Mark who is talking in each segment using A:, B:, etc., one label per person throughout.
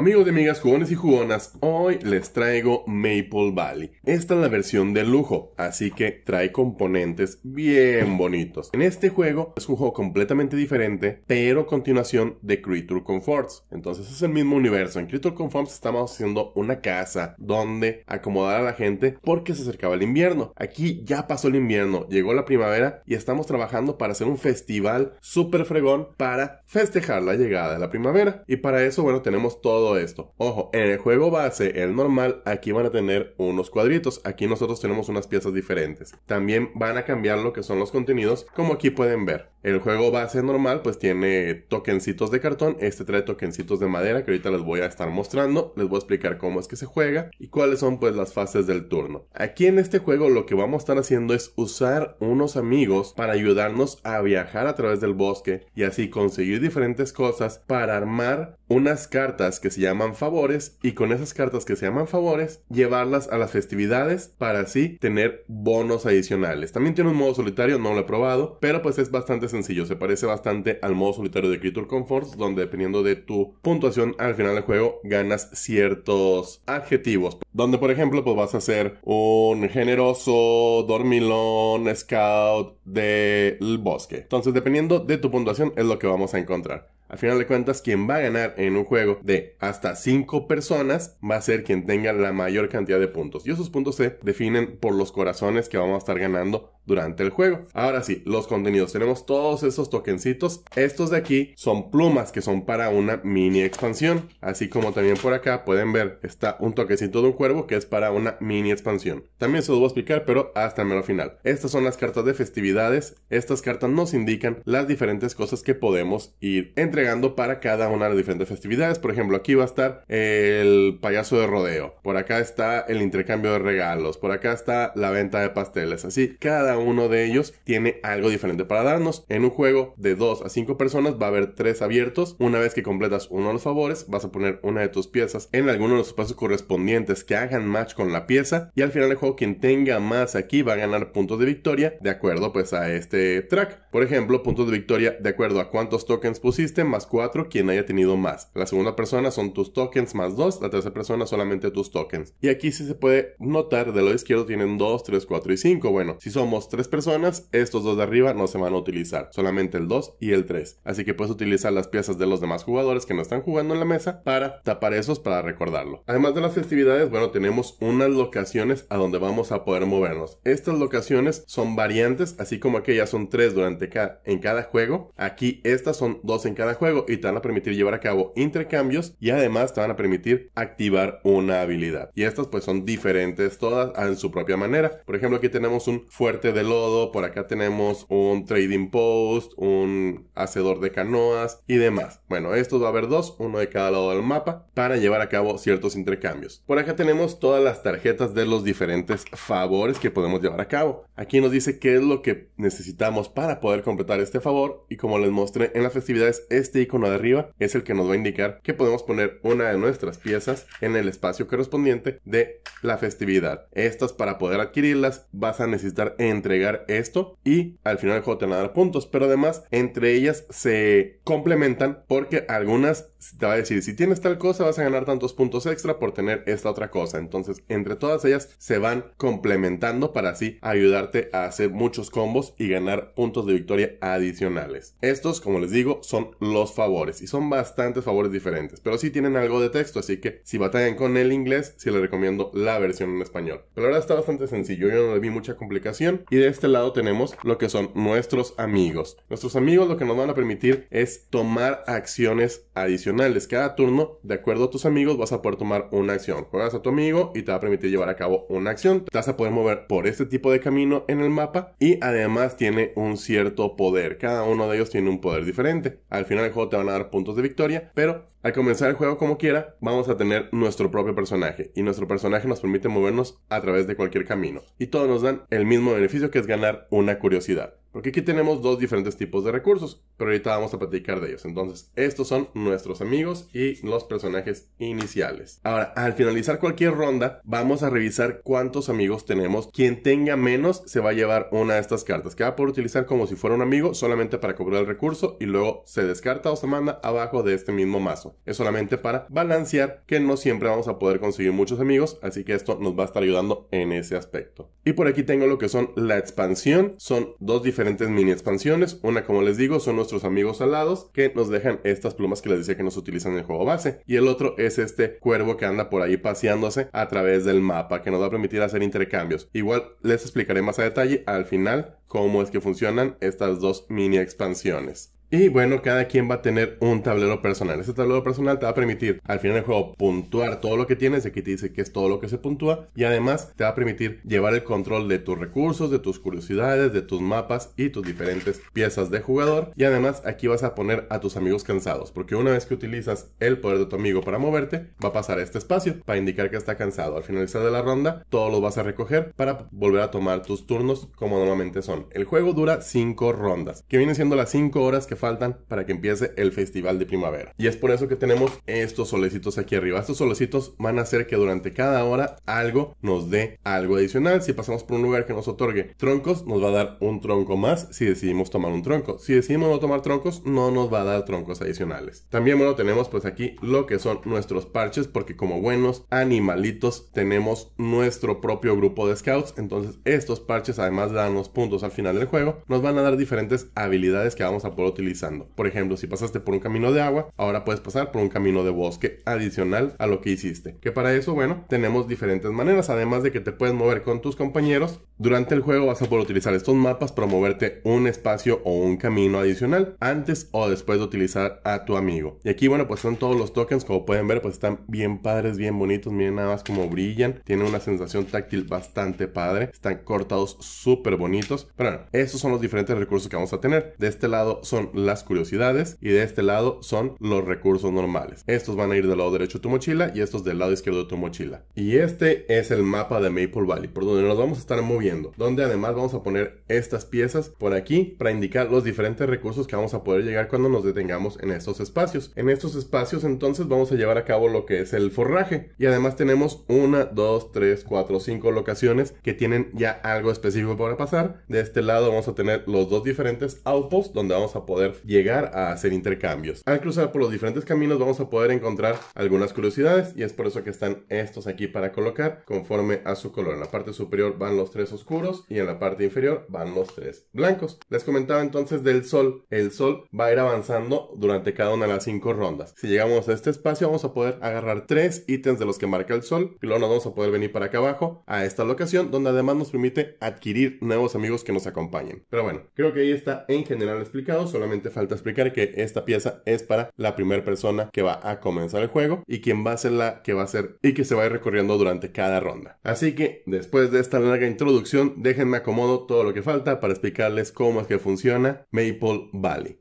A: Amigos y amigas jugones y jugonas, hoy les traigo Maple Valley. Esta es la versión de lujo, así que trae componentes bien bonitos. En este juego es un juego completamente diferente, pero continuación de Creature Comforts. Entonces es el mismo universo. En Creature Comforts estamos haciendo una casa donde acomodar a la gente porque se acercaba el invierno. Aquí ya pasó el invierno, llegó la primavera y estamos trabajando para hacer un festival súper fregón para festejar la llegada de la primavera. Y para eso, bueno, tenemos todo esto. Ojo, en el juego base, el normal, aquí van a tener unos cuadritos. Aquí nosotros tenemos unas piezas diferentes. También van a cambiar lo que son los contenidos, como aquí pueden ver. El juego base normal pues tiene tokencitos de cartón, este trae tokencitos de madera que ahorita les voy a estar mostrando, les voy a explicar cómo es que se juega y cuáles son pues las fases del turno. Aquí en este juego lo que vamos a estar haciendo es usar unos amigos para ayudarnos a viajar a través del bosque y así conseguir diferentes cosas para armar unas cartas que si llaman favores y con esas cartas que se llaman favores llevarlas a las festividades para así tener bonos adicionales. También tiene un modo solitario, no lo he probado, pero pues es bastante sencillo, se parece bastante al modo solitario de Creature Comforts donde dependiendo de tu puntuación al final del juego ganas ciertos adjetivos. Donde por ejemplo pues vas a ser un generoso, dormilón, scout del bosque. Entonces dependiendo de tu puntuación es lo que vamos a encontrar. Al final de cuentas, quien va a ganar en un juego de hasta 5 personas va a ser quien tenga la mayor cantidad de puntos. Y esos puntos se definen por los corazones que vamos a estar ganando durante el juego. Ahora sí, los contenidos. Tenemos todos esos tokencitos. Estos de aquí son plumas que son para una mini expansión. Así como también por acá pueden ver, está un toquecito de un cuervo que es para una mini expansión. También se los voy a explicar, pero hasta el mero final. Estas son las cartas de festividades. Estas cartas nos indican las diferentes cosas que podemos ir entregando para cada una de las diferentes festividades. Por ejemplo, aquí va a estar el payaso de rodeo. Por acá está el intercambio de regalos. Por acá está la venta de pasteles. Así, cada uno de ellos tiene algo diferente para darnos. En un juego de 2 a 5 personas va a haber 3 abiertos. Una vez que completas uno de los favores, vas a poner una de tus piezas en alguno de los espacios correspondientes que hagan match con la pieza. Y al final del juego, quien tenga más aquí va a ganar puntos de victoria de acuerdo pues a este track. Por ejemplo, puntos de victoria de acuerdo a cuántos tokens pusiste, más cuatro, quien haya tenido más. La segunda persona son tus tokens más dos, la tercera persona solamente tus tokens. Y aquí sí se puede notar, de lo izquierdo tienen dos, 3, cuatro y 5. Bueno, si somos tres personas, estos dos de arriba no se van a utilizar, solamente el 2 y el 3. Así que puedes utilizar las piezas de los demás jugadores que no están jugando en la mesa para tapar esos para recordarlo. Además de las festividades, bueno, tenemos unas locaciones a donde vamos a poder movernos. Estas locaciones son variantes, así como aquellas son tres durante en cada juego. Aquí estas son dos en cada juego y te van a permitir llevar a cabo intercambios y además te van a permitir activar una habilidad. Y estas pues son diferentes todas en su propia manera. Por ejemplo, aquí tenemos un fuerte de lodo, por acá tenemos un trading post, un hacedor de canoas y demás. Bueno, estos va a haber dos, uno de cada lado del mapa para llevar a cabo ciertos intercambios. Por acá tenemos todas las tarjetas de los diferentes favores que podemos llevar a cabo. Aquí nos dice qué es lo que necesitamos para poder poder completar este favor y como les mostré en las festividades, este icono de arriba es el que nos va a indicar que podemos poner una de nuestras piezas en el espacio correspondiente de la festividad. Estas para poder adquirirlas vas a necesitar entregar esto y al final del juego te van a dar puntos, pero además entre ellas se complementan porque algunas te va a decir si tienes tal cosa vas a ganar tantos puntos extra por tener esta otra cosa. Entonces entre todas ellas se van complementando para así ayudarte a hacer muchos combos y ganar puntos de victoria adicionales. Estos, como les digo, son los favores y son bastantes favores diferentes, pero sí tienen algo de texto, así que si batallan con el inglés, si les recomiendo la versión en español. Pero ahora está bastante sencillo, yo no le vi mucha complicación y de este lado tenemos lo que son nuestros amigos. Nuestros amigos lo que nos van a permitir es tomar acciones adicionales. Cada turno, de acuerdo a tus amigos, vas a poder tomar una acción. Juegas a tu amigo y te va a permitir llevar a cabo una acción. Te vas a poder mover por este tipo de camino en el mapa y además tiene un cierto todo poder. Cada uno de ellos tiene un poder diferente. Al final del juego te van a dar puntos de victoria, pero al comenzar el juego como quiera, vamos a tener nuestro propio personaje y nuestro personaje nos permite movernos a través de cualquier camino. Y todos nos dan el mismo beneficio que es ganar una curiosidad. Porque aquí tenemos dos diferentes tipos de recursos, pero ahorita vamos a platicar de ellos. Entonces, estos son nuestros amigos y los personajes iniciales. Ahora, al finalizar cualquier ronda, vamos a revisar cuántos amigos tenemos. Quien tenga menos se va a llevar una de estas cartas, que va a poder utilizar como si fuera un amigo solamente para cobrar el recurso y luego se descarta o se manda abajo de este mismo mazo. Es solamente para balancear que no siempre vamos a poder conseguir muchos amigos, así que esto nos va a estar ayudando en ese aspecto. Y por aquí tengo lo que son la expansión, son dos diferentes diferentes mini expansiones. Una, como les digo, son nuestros amigos alados que nos dejan estas plumas que les decía que nos utilizan en el juego base. Y el otro es este cuervo que anda por ahí paseándose a través del mapa, que nos va a permitir hacer intercambios. Igual les explicaré más a detalle al final cómo es que funcionan estas dos mini expansiones. Y bueno, cada quien va a tener un tablero personal. ese tablero personal te va a permitir al final del juego puntuar todo lo que tienes. Aquí te dice que es todo lo que se puntúa. Y además te va a permitir llevar el control de tus recursos, de tus curiosidades, de tus mapas y tus diferentes piezas de jugador. Y además aquí vas a poner a tus amigos cansados. Porque una vez que utilizas el poder de tu amigo para moverte, va a pasar este espacio para indicar que está cansado. Al finalizar de la ronda, todos los vas a recoger para volver a tomar tus turnos como normalmente son. El juego dura 5 rondas, que vienen siendo las 5 horas que faltan para que empiece el festival de primavera. Y es por eso que tenemos estos solecitos aquí arriba. Estos solecitos van a hacer que durante cada hora algo nos dé algo adicional. Si pasamos por un lugar que nos otorgue troncos, nos va a dar un tronco más si decidimos tomar un tronco. Si decidimos no tomar troncos, no nos va a dar troncos adicionales. También, bueno, tenemos pues aquí lo que son nuestros parches, porque como buenos animalitos tenemos nuestro propio grupo de scouts. Entonces, estos parches, además de darnos puntos al final del juego, nos van a dar diferentes habilidades que vamos a poder utilizar por ejemplo, si pasaste por un camino de agua, ahora puedes pasar por un camino de bosque adicional a lo que hiciste. Que para eso, bueno, tenemos diferentes maneras, además de que te puedes mover con tus compañeros. Durante el juego vas a poder utilizar estos mapas para moverte un espacio o un camino adicional antes o después de utilizar a tu amigo. Y aquí, bueno, pues son todos los tokens, como pueden ver, pues están bien padres, bien bonitos, miren nada más como brillan, tienen una sensación táctil bastante padre, están cortados súper bonitos. Pero bueno, son los diferentes recursos que vamos a tener. De este lado son las curiosidades y de este lado son los recursos normales. Estos van a ir del lado derecho de tu mochila y estos del lado izquierdo de tu mochila. Y este es el mapa de Maple Valley, por donde nos vamos a estar moviendo, donde además vamos a poner estas piezas por aquí para indicar los diferentes recursos que vamos a poder llegar cuando nos detengamos en estos espacios. En estos espacios entonces vamos a llevar a cabo lo que es el forraje y además tenemos una, dos, tres, cuatro, cinco locaciones que tienen ya algo específico para pasar. De este lado vamos a tener los dos diferentes outposts donde vamos a poder llegar a hacer intercambios. Al cruzar por los diferentes caminos vamos a poder encontrar algunas curiosidades y es por eso que están estos aquí para colocar conforme a su color. En la parte superior van los tres oscuros y en la parte inferior van los tres blancos. Les comentaba entonces del sol. El sol va a ir avanzando durante cada una de las cinco rondas. Si llegamos a este espacio vamos a poder agarrar tres ítems de los que marca el sol y luego nos vamos a poder venir para acá abajo a esta locación donde además nos permite adquirir nuevos amigos que nos acompañen. Pero bueno, creo que ahí está en general explicado, solamente falta explicar que esta pieza es para la primera persona que va a comenzar el juego y quien va a ser la que va a ser y que se va a ir recorriendo durante cada ronda. Así que después de esta larga introducción, déjenme acomodo todo lo que falta para explicarles cómo es que funciona Maple Valley.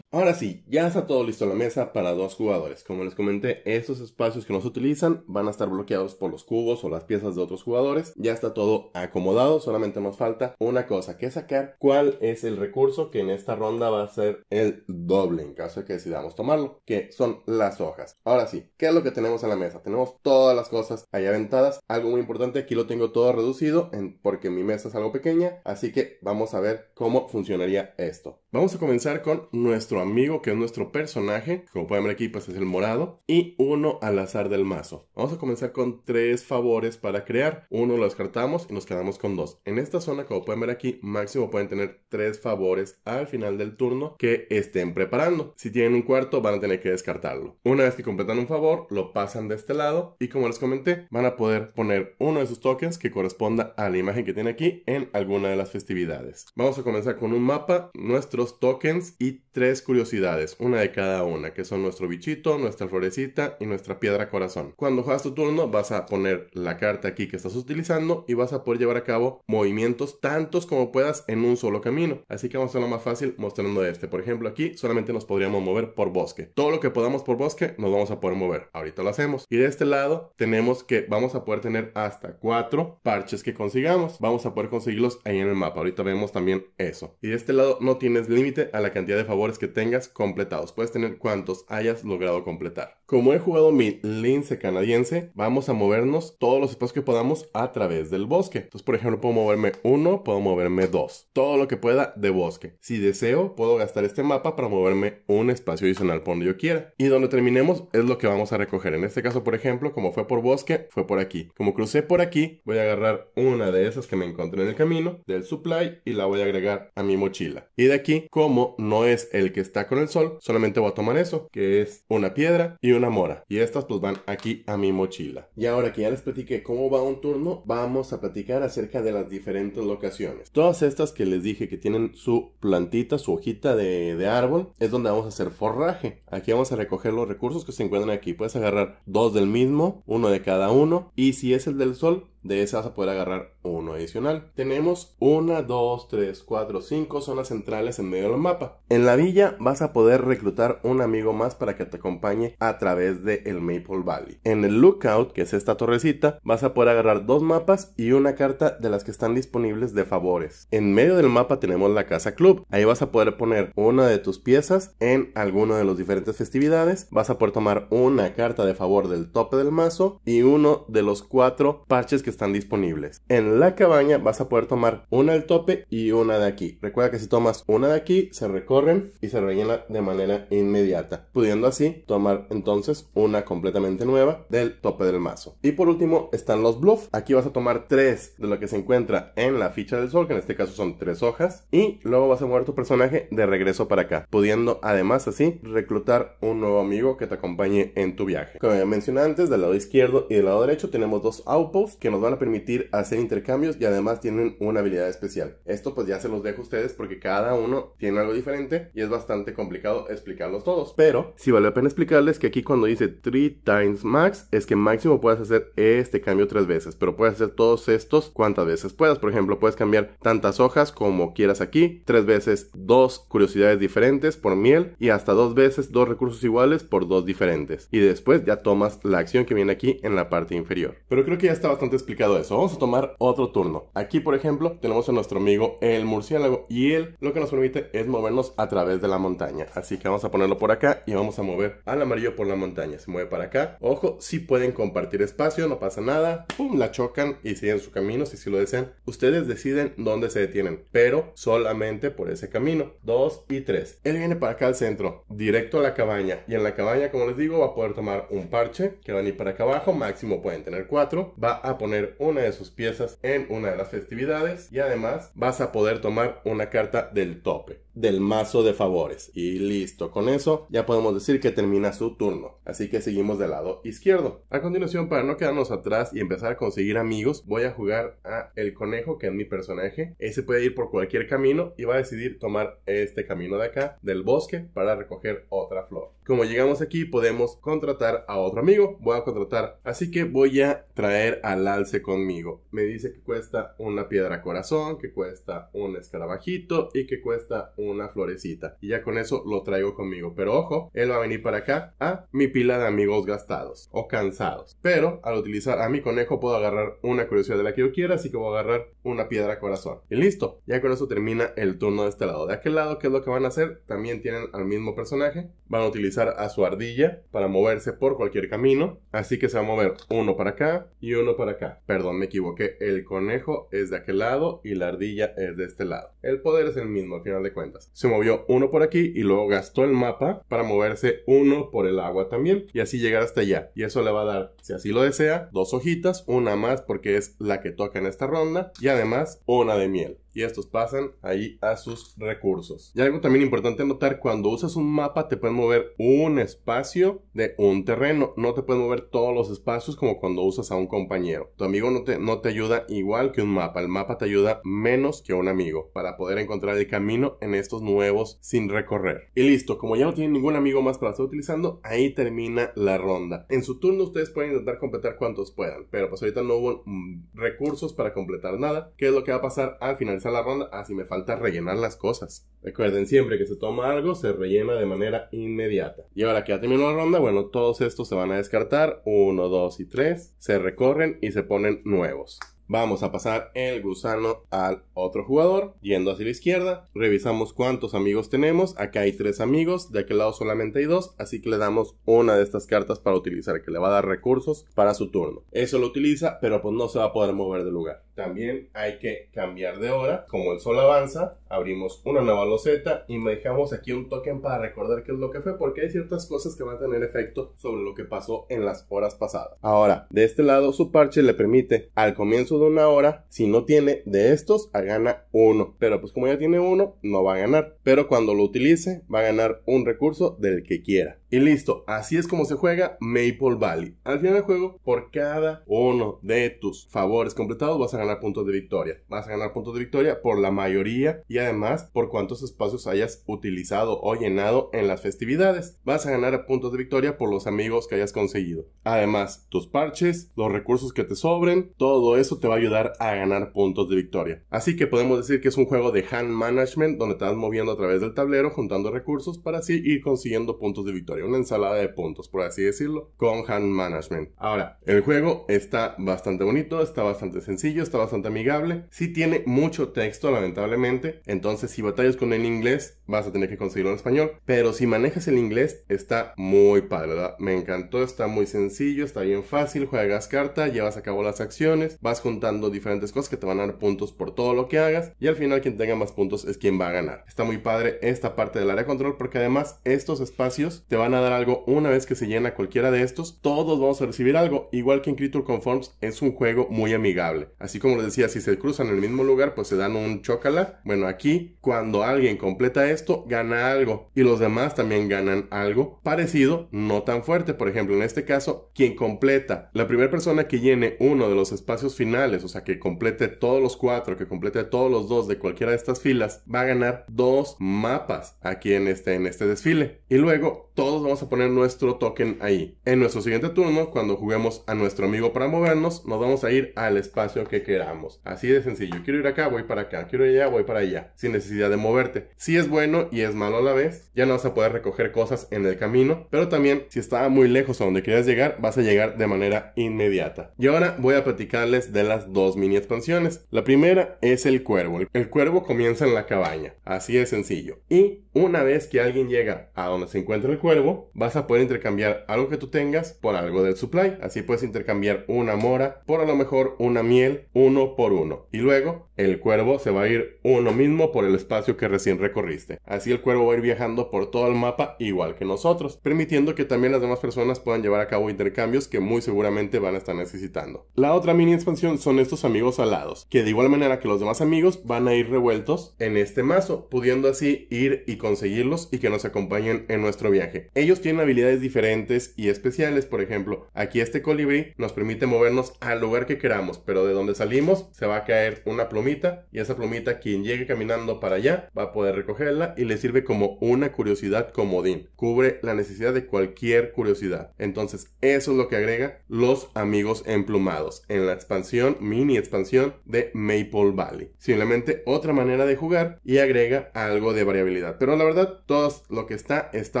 A: Ahora sí, ya está todo listo la mesa para dos jugadores. Como les comenté, estos espacios que nos utilizan van a estar bloqueados por los cubos o las piezas de otros jugadores. Ya está todo acomodado, solamente nos falta una cosa que sacar. ¿Cuál es el recurso que en esta ronda va a ser el doble en caso de que decidamos tomarlo? Que son las hojas. Ahora sí, ¿qué es lo que tenemos en la mesa? Tenemos todas las cosas ahí aventadas. Algo muy importante, aquí lo tengo todo reducido en, porque mi mesa es algo pequeña. Así que vamos a ver cómo funcionaría esto. Vamos a comenzar con nuestro amigo, que es nuestro personaje. Como pueden ver aquí, pues es el morado. Y uno al azar del mazo. Vamos a comenzar con tres favores para crear. Uno lo descartamos y nos quedamos con dos. En esta zona, como pueden ver aquí, máximo pueden tener tres favores al final del turno que estén preparando. Si tienen un cuarto, van a tener que descartarlo. Una vez que completan un favor, lo pasan de este lado. Y como les comenté, van a poder poner uno de sus tokens que corresponda a la imagen que tiene aquí en alguna de las festividades. Vamos a comenzar con un mapa, nuestros tokens y tres curiosidades, una de cada una, que son nuestro bichito, nuestra florecita y nuestra piedra corazón. Cuando juegas tu turno vas a poner la carta aquí que estás utilizando y vas a poder llevar a cabo movimientos tantos como puedas en un solo camino. Así que vamos a hacerlo más fácil mostrando este. Por ejemplo, aquí solamente nos podríamos mover por bosque. Todo lo que podamos por bosque nos vamos a poder mover. Ahorita lo hacemos. Y de este lado tenemos que vamos a poder tener hasta cuatro parches que consigamos. Vamos a poder conseguirlos ahí en el mapa. Ahorita vemos también eso. Y de este lado no tienes límite a la cantidad de favores que tengas tengas completados. Puedes tener cuantos hayas logrado completar. Como he jugado mi lince canadiense, vamos a movernos todos los espacios que podamos a través del bosque. Entonces, por ejemplo, puedo moverme uno, puedo moverme dos. Todo lo que pueda de bosque. Si deseo, puedo gastar este mapa para moverme un espacio adicional por donde yo quiera. Y donde terminemos es lo que vamos a recoger. En este caso, por ejemplo, como fue por bosque, fue por aquí. Como crucé por aquí, voy a agarrar una de esas que me encontré en el camino, del supply, y la voy a agregar a mi mochila. Y de aquí, como no es el que está con el sol, solamente voy a tomar eso, que es una piedra y una mora. Y estas pues van aquí a mi mochila. Y ahora que ya les platiqué cómo va un turno, vamos a platicar acerca de las diferentes locaciones. Todas estas que les dije que tienen su plantita, su hojita de, de árbol, es donde vamos a hacer forraje. Aquí vamos a recoger los recursos que se encuentran aquí. Puedes agarrar dos del mismo, uno de cada uno. Y si es el del sol, de esa vas a poder agarrar uno adicional. Tenemos una, dos, tres, cuatro, cinco zonas centrales en medio del mapa. En la villa vas a poder reclutar un amigo más para que te acompañe a través de el Maple Valley. En el Lookout, que es esta torrecita, vas a poder agarrar dos mapas y una carta de las que están disponibles de favores. En medio del mapa tenemos la Casa Club. Ahí vas a poder poner una de tus piezas en alguno de los diferentes festividades. Vas a poder tomar una carta de favor del tope del mazo y uno de los cuatro parches que están disponibles. En la cabaña vas a poder tomar una al tope y una de aquí. Recuerda que si tomas una de aquí, se recorren y se rellena de manera inmediata, pudiendo así tomar entonces una completamente nueva del tope del mazo. Y por último están los bluff. Aquí vas a tomar tres de lo que se encuentra en la ficha del sol, que en este caso son tres hojas, y luego vas a mover tu personaje de regreso para acá, pudiendo además así reclutar un nuevo amigo que te acompañe en tu viaje. Como ya mencioné antes, del lado izquierdo y del lado derecho tenemos dos outposts que nos van a permitir hacer intercambios y además tienen una habilidad especial. Esto pues ya se los dejo a ustedes porque cada uno tiene algo diferente y es bastante complicado explicarlos todos. Pero si sí vale la pena explicarles que aquí cuando dice 3 times max es que máximo puedes hacer este cambio tres veces, pero puedes hacer todos estos cuantas veces puedas. Por ejemplo, puedes cambiar tantas hojas como quieras aquí, tres veces dos curiosidades diferentes por miel y hasta dos veces dos recursos iguales por dos diferentes. Y después ya tomas la acción que viene aquí en la parte inferior. Pero creo que ya está bastante explicado eso. Vamos a tomar otro turno. Aquí, por ejemplo, tenemos a nuestro amigo el murciélago y él lo que nos permite es movernos a través de la montaña. Así que vamos a ponerlo por acá y vamos a mover al amarillo por la montaña. Se mueve para acá. Ojo, si pueden compartir espacio, no pasa nada. Pum, la chocan y siguen su camino si si lo desean. Ustedes deciden dónde se detienen, pero solamente por ese camino. Dos y tres. Él viene para acá al centro, directo a la cabaña. Y en la cabaña, como les digo, va a poder tomar un parche que van a ir para acá abajo. Máximo pueden tener cuatro. Va a poner una de sus piezas en una de las festividades y además vas a poder tomar una carta del tope del mazo de favores y listo con eso ya podemos decir que termina su turno así que seguimos del lado izquierdo a continuación para no quedarnos atrás y empezar a conseguir amigos voy a jugar a el conejo que es mi personaje ese puede ir por cualquier camino y va a decidir tomar este camino de acá del bosque para recoger otra flor como llegamos aquí, podemos contratar a otro amigo. Voy a contratar, así que voy a traer al alce conmigo. Me dice que cuesta una piedra corazón, que cuesta un escarabajito y que cuesta una florecita. Y ya con eso lo traigo conmigo. Pero ojo, él va a venir para acá a mi pila de amigos gastados o cansados. Pero al utilizar a mi conejo puedo agarrar una curiosidad de la que yo quiera, así que voy a agarrar una piedra corazón. Y listo, ya con eso termina el turno de este lado. De aquel lado, ¿qué es lo que van a hacer? También tienen al mismo personaje. Van a utilizar a su ardilla para moverse por cualquier camino. Así que se va a mover uno para acá y uno para acá. Perdón, me equivoqué. El conejo es de aquel lado y la ardilla es de este lado. El poder es el mismo al final de cuentas. Se movió uno por aquí y luego gastó el mapa para moverse uno por el agua también y así llegar hasta allá. Y eso le va a dar, si así lo desea, dos hojitas, una más porque es la que toca en esta ronda y además una de miel estos pasan ahí a sus recursos. Y algo también importante notar, cuando usas un mapa te puedes mover un espacio de un terreno, no te puedes mover todos los espacios como cuando usas a un compañero. Tu amigo no te, no te ayuda igual que un mapa, el mapa te ayuda menos que un amigo para poder encontrar el camino en estos nuevos sin recorrer. Y listo, como ya no tienen ningún amigo más para estar utilizando, ahí termina la ronda. En su turno ustedes pueden intentar completar cuantos puedan, pero pues ahorita no hubo mm, recursos para completar nada, Qué es lo que va a pasar al finalizar la ronda. así ah, me falta rellenar las cosas. Recuerden siempre que se toma algo, se rellena de manera inmediata. Y ahora que ya terminó la ronda, bueno, todos estos se van a descartar. 1, 2 y 3. Se recorren y se ponen nuevos. Vamos a pasar el gusano al otro jugador, yendo hacia la izquierda. Revisamos cuántos amigos tenemos. Acá hay tres amigos, de aquel lado solamente hay dos, así que le damos una de estas cartas para utilizar, que le va a dar recursos para su turno. Eso lo utiliza, pero pues no se va a poder mover de lugar. También hay que cambiar de hora, como el sol avanza, abrimos una nueva loseta y me dejamos aquí un token para recordar qué es lo que fue porque hay ciertas cosas que van a tener efecto sobre lo que pasó en las horas pasadas. Ahora, de este lado su parche le permite al comienzo de una hora, si no tiene de estos, gana uno, pero pues como ya tiene uno, no va a ganar, pero cuando lo utilice va a ganar un recurso del que quiera. Y listo, así es como se juega Maple Valley. Al final del juego, por cada uno de tus favores completados vas a ganar puntos de victoria. Vas a ganar puntos de victoria por la mayoría y además por cuántos espacios hayas utilizado o llenado en las festividades. Vas a ganar puntos de victoria por los amigos que hayas conseguido. Además, tus parches, los recursos que te sobren, todo eso te va a ayudar a ganar puntos de victoria. Así que podemos decir que es un juego de hand management donde te vas moviendo a través del tablero juntando recursos para así ir consiguiendo puntos de victoria una ensalada de puntos, por así decirlo, con hand management. Ahora, el juego está bastante bonito, está bastante sencillo, está bastante amigable, si tiene mucho texto lamentablemente, entonces si batallas con el inglés vas a tener que conseguirlo en español, pero si manejas el inglés está muy padre, Me encantó, está muy sencillo, está bien fácil, juegas carta, llevas a cabo las acciones, vas juntando diferentes cosas que te van a dar puntos por todo lo que hagas y al final quien tenga más puntos es quien va a ganar. Está muy padre esta parte del área control porque además estos espacios te van a dar algo una vez que se llena cualquiera de estos, todos vamos a recibir algo, igual que en Creature Conforms es un juego muy amigable. Así como les decía, si se cruzan en el mismo lugar, pues se dan un chocala. Bueno, aquí cuando alguien completa esto, gana algo y los demás también ganan algo parecido, no tan fuerte. Por ejemplo, en este caso, quien completa, la primera persona que llene uno de los espacios finales, o sea, que complete todos los cuatro, que complete todos los dos de cualquiera de estas filas, va a ganar dos mapas aquí en este, en este desfile. Y luego todos vamos a poner nuestro token ahí. En nuestro siguiente turno, cuando juguemos a nuestro amigo para movernos, nos vamos a ir al espacio que queramos. Así de sencillo. Quiero ir acá, voy para acá. Quiero ir allá, voy para allá. Sin necesidad de moverte. Si es bueno y es malo a la vez, ya no vas a poder recoger cosas en el camino. Pero también, si está muy lejos a donde quieras llegar, vas a llegar de manera inmediata. Y ahora voy a platicarles de las dos mini expansiones. La primera es el cuervo. El cuervo comienza en la cabaña. Así de sencillo. Y una vez que alguien llega a donde se encuentra el cuervo, vas a poder intercambiar algo que tú tengas por algo del supply. Así puedes intercambiar una mora por a lo mejor una miel, uno por uno. Y luego el cuervo se va a ir uno mismo por el espacio que recién recorriste. Así el cuervo va a ir viajando por todo el mapa igual que nosotros, permitiendo que también las demás personas puedan llevar a cabo intercambios que muy seguramente van a estar necesitando. La otra mini expansión son estos amigos alados, que de igual manera que los demás amigos van a ir revueltos en este mazo, pudiendo así ir y conseguirlos y que nos acompañen en nuestro viaje. Ellos tienen habilidades diferentes y especiales, por ejemplo, aquí este colibrí nos permite movernos al lugar que queramos, pero de donde salimos se va a caer una plumita y esa plumita quien llegue caminando para allá va a poder recogerla y le sirve como una curiosidad comodín. Cubre la necesidad de cualquier curiosidad. Entonces, eso es lo que agrega los amigos emplumados en la expansión, mini expansión de Maple Valley. Simplemente otra manera de jugar y agrega algo de variabilidad. Pero la verdad, todo lo que está está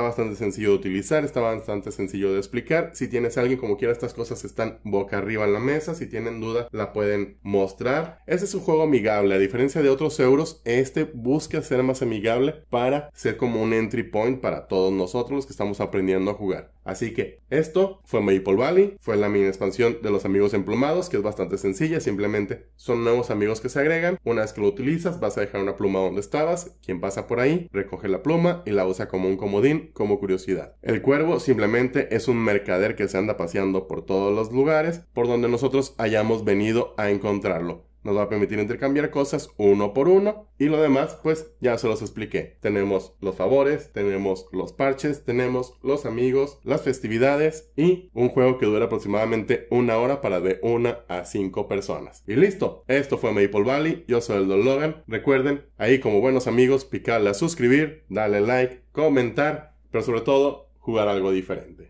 A: bastante sencillo utilizar, está bastante sencillo de explicar. Si tienes a alguien como quiera, estas cosas están boca arriba en la mesa. Si tienen duda, la pueden mostrar. Este es un juego amigable. A diferencia de otros euros, este busca ser más amigable para ser como un entry point para todos nosotros los que estamos aprendiendo a jugar. Así que esto fue Maple Valley, fue la mini expansión de los amigos emplumados, que es bastante sencilla, simplemente son nuevos amigos que se agregan. Una vez que lo utilizas, vas a dejar una pluma donde estabas, quien pasa por ahí, recoge la pluma y la usa como un comodín, como curiosidad el cuervo simplemente es un mercader que se anda paseando por todos los lugares por donde nosotros hayamos venido a encontrarlo nos va a permitir intercambiar cosas uno por uno y lo demás pues ya se los expliqué. Tenemos los favores, tenemos los parches, tenemos los amigos, las festividades y un juego que dura aproximadamente una hora para de una a cinco personas. Y listo, esto fue Maple Valley, yo soy el Don Logan, recuerden ahí como buenos amigos picarle a suscribir, darle like, comentar pero sobre todo jugar algo diferente.